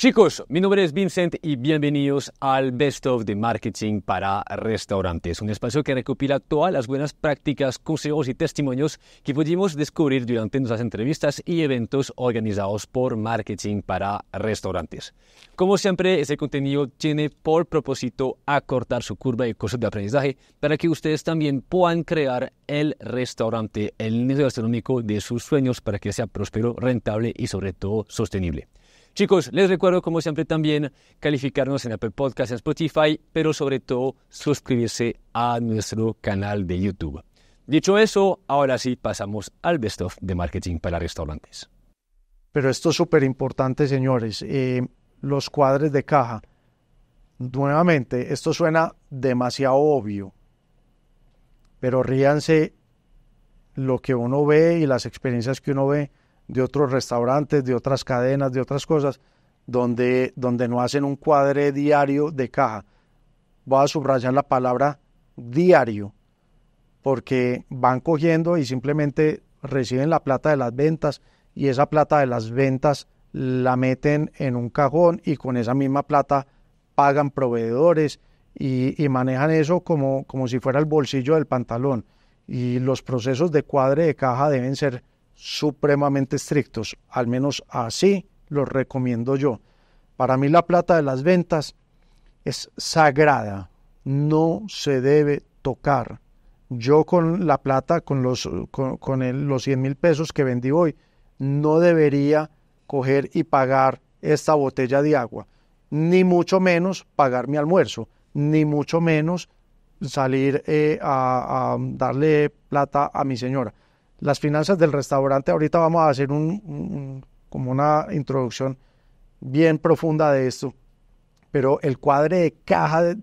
Chicos, mi nombre es Vincent y bienvenidos al Best of de Marketing para Restaurantes, un espacio que recopila todas las buenas prácticas, consejos y testimonios que pudimos descubrir durante nuestras entrevistas y eventos organizados por Marketing para Restaurantes. Como siempre, este contenido tiene por propósito acortar su curva de costos de aprendizaje para que ustedes también puedan crear el restaurante, el negocio gastronómico de sus sueños para que sea próspero, rentable y sobre todo sostenible. Chicos, les recuerdo como siempre también calificarnos en Apple Podcasts, en Spotify, pero sobre todo suscribirse a nuestro canal de YouTube. Dicho eso, ahora sí pasamos al best of de marketing para restaurantes. Pero esto es súper importante, señores. Eh, los cuadres de caja. Nuevamente, esto suena demasiado obvio, pero ríanse lo que uno ve y las experiencias que uno ve de otros restaurantes, de otras cadenas, de otras cosas, donde, donde no hacen un cuadre diario de caja. Voy a subrayar la palabra diario, porque van cogiendo y simplemente reciben la plata de las ventas y esa plata de las ventas la meten en un cajón y con esa misma plata pagan proveedores y, y manejan eso como, como si fuera el bolsillo del pantalón. Y los procesos de cuadre de caja deben ser supremamente estrictos, al menos así los recomiendo yo. Para mí la plata de las ventas es sagrada, no se debe tocar. Yo con la plata, con los, con, los 100 mil pesos que vendí hoy, no debería coger y pagar esta botella de agua, ni mucho menos pagar mi almuerzo, ni mucho menos salir eh, a darle plata a mi señora las finanzas del restaurante. Ahorita vamos a hacer un, como una introducción bien profunda de esto, pero el cuadre de caja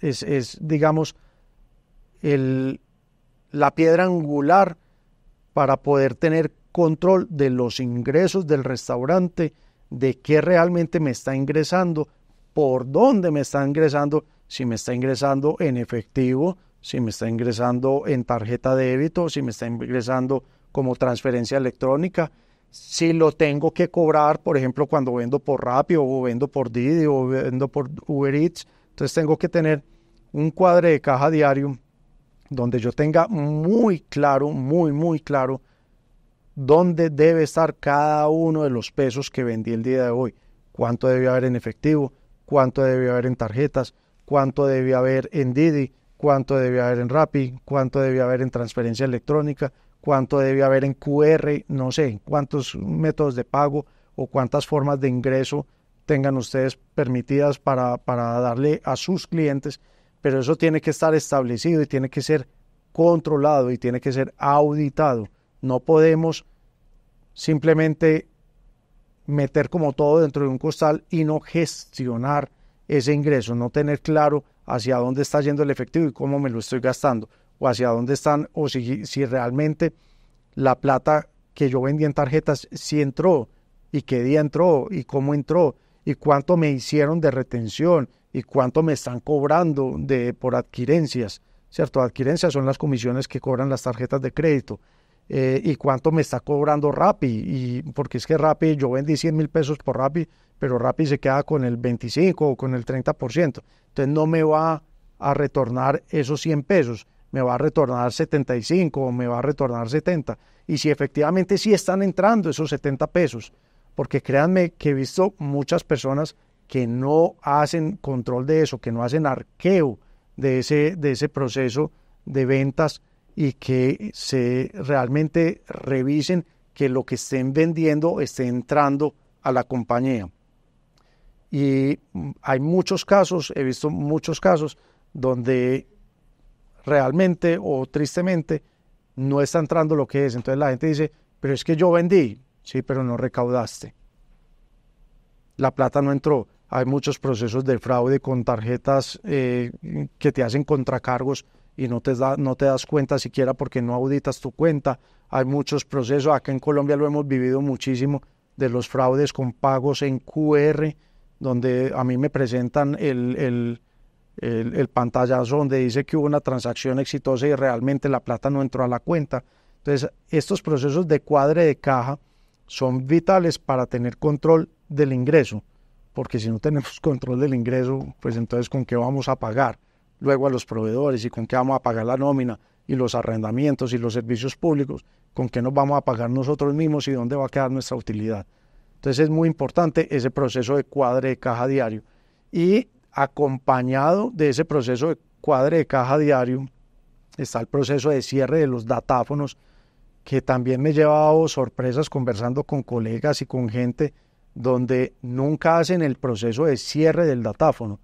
es, digamos, la piedra angular para poder tener control de los ingresos del restaurante, de qué realmente me está ingresando, por dónde me está ingresando, si me está ingresando en efectivo, si me está ingresando en tarjeta de débito, si me está ingresando como transferencia electrónica, si lo tengo que cobrar, por ejemplo, cuando vendo por Rappi o vendo por Didi o vendo por Uber Eats, entonces tengo que tener un cuadre de caja diario donde yo tenga muy claro, muy, muy claro dónde debe estar cada uno de los pesos que vendí el día de hoy, cuánto debe haber en efectivo, cuánto debe haber en tarjetas, cuánto debe haber en Didi, cuánto debe haber en Rappi, cuánto debe haber en transferencia electrónica, cuánto debe haber en QR, no sé, cuántos métodos de pago o cuántas formas de ingreso tengan ustedes permitidas para, para darle a sus clientes, pero eso tiene que estar establecido y tiene que ser controlado y tiene que ser auditado. No podemos simplemente meter como todo dentro de un costal y no gestionar ese ingreso, no tener claro hacia dónde está yendo el efectivo y cómo me lo estoy gastando, o hacia dónde están, o si, realmente la plata que yo vendí en tarjetas si entró y qué día entró y cómo entró y cuánto me hicieron de retención y cuánto me están cobrando de por adquirencias, ¿cierto? Adquirencias son las comisiones que cobran las tarjetas de crédito. Eh, y cuánto me está cobrando Rappi, y porque es que Rappi, yo vendí 100 mil pesos por Rappi, pero Rappi se queda con el 25 o con el 30%, entonces no me va a retornar esos 100 pesos, me va a retornar 75 o me va a retornar 70, y si efectivamente sí están entrando esos 70 pesos, porque créanme que he visto muchas personas que no hacen control de eso, que no hacen arqueo de ese, de ese proceso de ventas y que se realmente revisen que lo que estén vendiendo esté entrando a la compañía. Y mm, hay muchos casos, he visto muchos casos donde realmente o tristemente no está entrando lo que es. Entonces la gente dice, pero es que yo vendí, sí, pero no recaudaste. La plata no entró. Hay muchos procesos de fraude con tarjetas eh, que te hacen contracargos y no te, no te das cuenta siquiera porque no auditas tu cuenta. Hay muchos procesos, acá en Colombia lo hemos vivido muchísimo, de los fraudes con pagos en QR, donde a mí me presentan el, el, el pantallazo donde dice que hubo una transacción exitosa y realmente la plata no entró a la cuenta. Entonces, estos procesos de cuadre de caja son vitales para tener control del ingreso, porque si no tenemos control del ingreso, pues entonces con qué vamos a pagar luego a los proveedores y con qué vamos a pagar la nómina y los arrendamientos y los servicios públicos, con qué nos vamos a pagar nosotros mismos y dónde va a quedar nuestra utilidad. Entonces es muy importante ese proceso de cuadre de caja diario. Y acompañado de ese proceso de cuadre de caja diario está el proceso de cierre de los datáfonos, que también me he llevado sorpresas conversando con colegas y con gente donde nunca hacen el proceso de cierre del datáfono.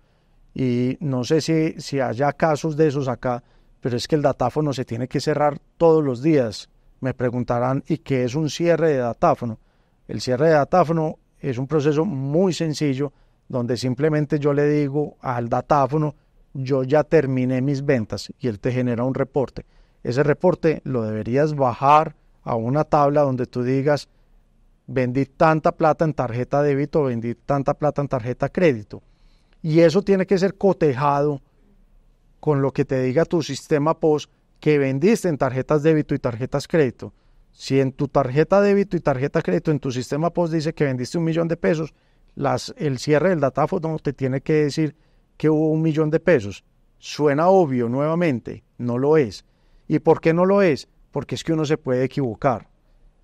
Y no sé si, haya casos de esos acá, pero es que el datáfono se tiene que cerrar todos los días. Me preguntarán, ¿y qué es un cierre de datáfono? El cierre de datáfono es un proceso muy sencillo donde simplemente yo le digo al datáfono, yo ya terminé mis ventas y él te genera un reporte. Ese reporte lo deberías bajar a una tabla donde tú digas, vendí tanta plata en tarjeta débito, vendí tanta plata en tarjeta crédito. Y eso tiene que ser cotejado con lo que te diga tu sistema POS que vendiste en tarjetas débito y tarjetas crédito. Si en tu tarjeta débito y tarjeta crédito, en tu sistema POS dice que vendiste un millón de pesos, las, el cierre del datáfono te tiene que decir que hubo un millón de pesos. Suena obvio nuevamente, no lo es. ¿Y por qué no lo es? Porque es que uno se puede equivocar.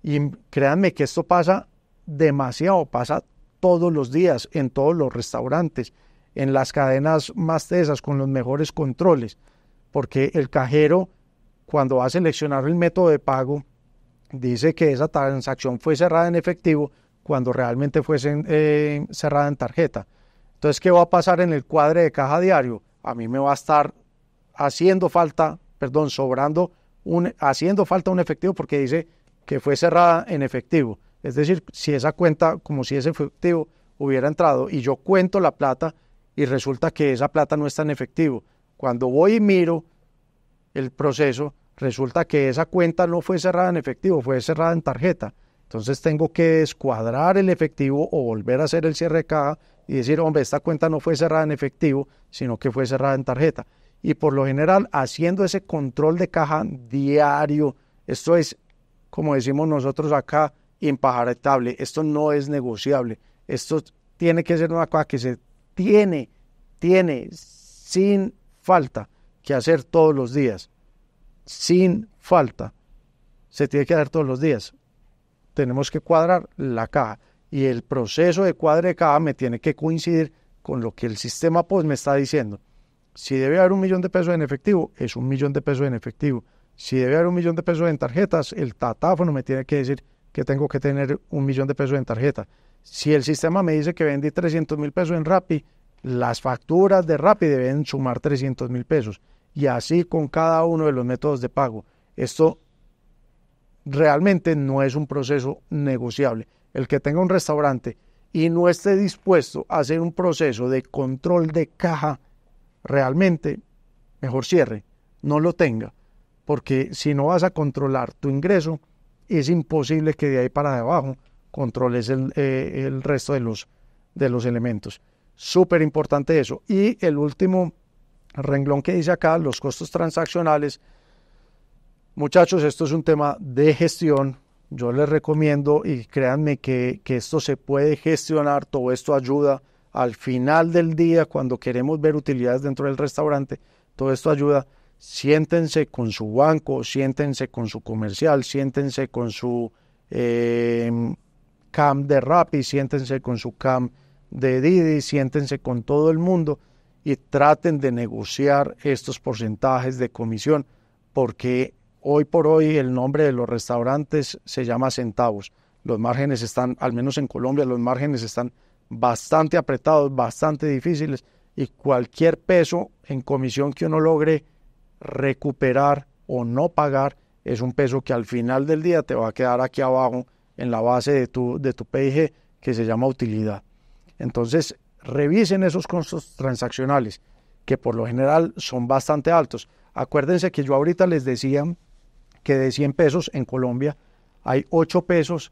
Y créanme que esto pasa demasiado, pasa todos los días, en todos los restaurantes, en las cadenas más tesas, con los mejores controles, porque el cajero cuando va a seleccionar el método de pago dice que esa transacción fue cerrada en efectivo cuando realmente fue eh, cerrada en tarjeta. Entonces, ¿qué va a pasar en el cuadre de caja diario? A mí me va a estar haciendo falta, perdón, sobrando, un, haciendo falta un efectivo porque dice que fue cerrada en efectivo. Es decir, si esa cuenta, como si ese efectivo hubiera entrado y yo cuento la plata, y resulta que esa plata no está en efectivo. Cuando voy y miro el proceso, resulta que esa cuenta no fue cerrada en efectivo, fue cerrada en tarjeta. Entonces tengo que descuadrar el efectivo o volver a hacer el cierre de caja y decir, hombre, esta cuenta no fue cerrada en efectivo, sino que fue cerrada en tarjeta. Y por lo general, haciendo ese control de caja diario, esto es, como decimos nosotros acá, impajaretable, esto no es negociable, esto tiene que ser una cosa que se tiene, tiene sin falta que hacer todos los días. Sin falta. Se tiene que hacer todos los días. Tenemos que cuadrar la caja y el proceso de cuadre de me tiene que coincidir con lo que el sistema me está diciendo. Si debe haber un millón de pesos en efectivo, es un millón de pesos en efectivo. Si debe haber un millón de pesos en tarjetas, el tatáfono me tiene que decir que tengo que tener un millón de pesos en tarjeta. Si el sistema me dice que vendí 300 mil pesos en Rapi, las facturas de Rapi deben sumar 300 mil pesos. Y así con cada uno de los métodos de pago. Esto realmente no es un proceso negociable. El que tenga un restaurante y no esté dispuesto a hacer un proceso de control de caja, realmente, mejor cierre, no lo tenga. Porque si no vas a controlar tu ingreso, es imposible que de ahí para abajo controles eh, el, resto de los, de los elementos. Súper importante eso. Y el último renglón que dice acá, los costos transaccionales. Muchachos, esto es un tema de gestión. Yo les recomiendo y créanme que, esto se puede gestionar, todo esto ayuda al final del día cuando queremos ver utilidades dentro del restaurante. Todo esto ayuda. Siéntense con su banco, siéntense con su comercial, siéntense con su eh, CAM de Rappi, siéntense con su CAM de Didi, siéntense con todo el mundo y traten de negociar estos porcentajes de comisión, porque hoy por hoy el nombre de los restaurantes se llama centavos. Los márgenes están, al menos en Colombia, los márgenes están bastante apretados, bastante difíciles, y cualquier peso en comisión que uno logre recuperar o no pagar es un peso que al final del día te va a quedar aquí abajo en la base de tu, de tu PIG que se llama utilidad. Entonces, revisen esos costos transaccionales, que por lo general son bastante altos. Acuérdense que yo ahorita les decía que de 100 pesos en Colombia hay 8 pesos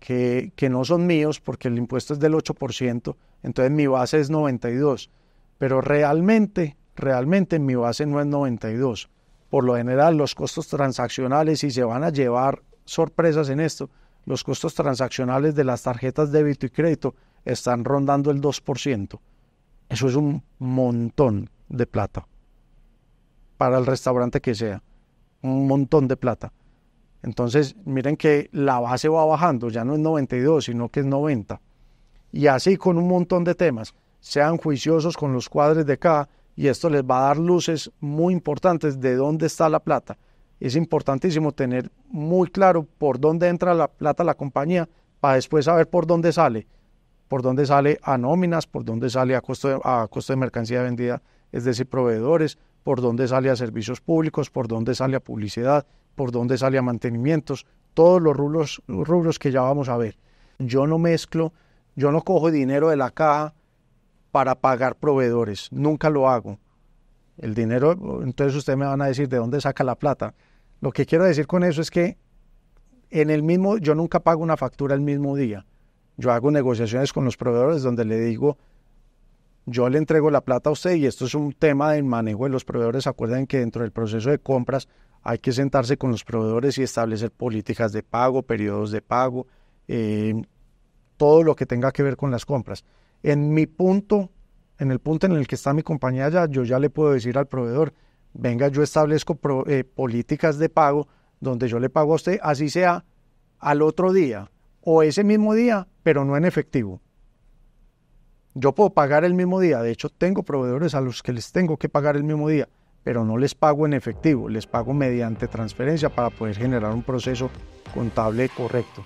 que, que no son míos porque el impuesto es del 8%, entonces mi base es 92, pero realmente, realmente mi base no es 92. Por lo general los costos transaccionales, si se van a llevar sorpresas en esto, los costos transaccionales de las tarjetas débito y crédito están rondando el 2%. Eso es un montón de plata. Para el restaurante que sea. Un montón de plata. Entonces, miren que la base va bajando. Ya no es 92, sino que es 90. Y así con un montón de temas. Sean juiciosos con los cuadres de acá y esto les va a dar luces muy importantes de dónde está la plata es importantísimo tener muy claro por dónde entra la plata la compañía para después saber por dónde sale, por dónde sale a nóminas, por dónde sale a costo de, a costo de mercancía vendida, es decir, proveedores, por dónde sale a servicios públicos, por dónde sale a publicidad, por dónde sale a mantenimientos, todos los rubros, rubros que ya vamos a ver. Yo no mezclo, yo no cojo dinero de la caja para pagar proveedores, nunca lo hago. El dinero, entonces ustedes me van a decir de dónde saca la plata. Lo que quiero decir con eso es que en el mismo, yo nunca pago una factura el mismo día. Yo hago negociaciones con los proveedores donde le digo, yo le entrego la plata a usted y esto es un tema del manejo de los proveedores. Acuerden que dentro del proceso de compras hay que sentarse con los proveedores y establecer políticas de pago, periodos de pago, eh, todo lo que tenga que ver con las compras. En mi punto, en el punto en el que está mi compañía ya, yo ya le puedo decir al proveedor, venga, yo establezco eh, políticas de pago donde yo le pago a usted, así sea al otro día o ese mismo día, pero no en efectivo. Yo puedo pagar el mismo día, de hecho tengo proveedores a los que les tengo que pagar el mismo día, pero no les pago en efectivo, les pago mediante transferencia para poder generar un proceso contable correcto.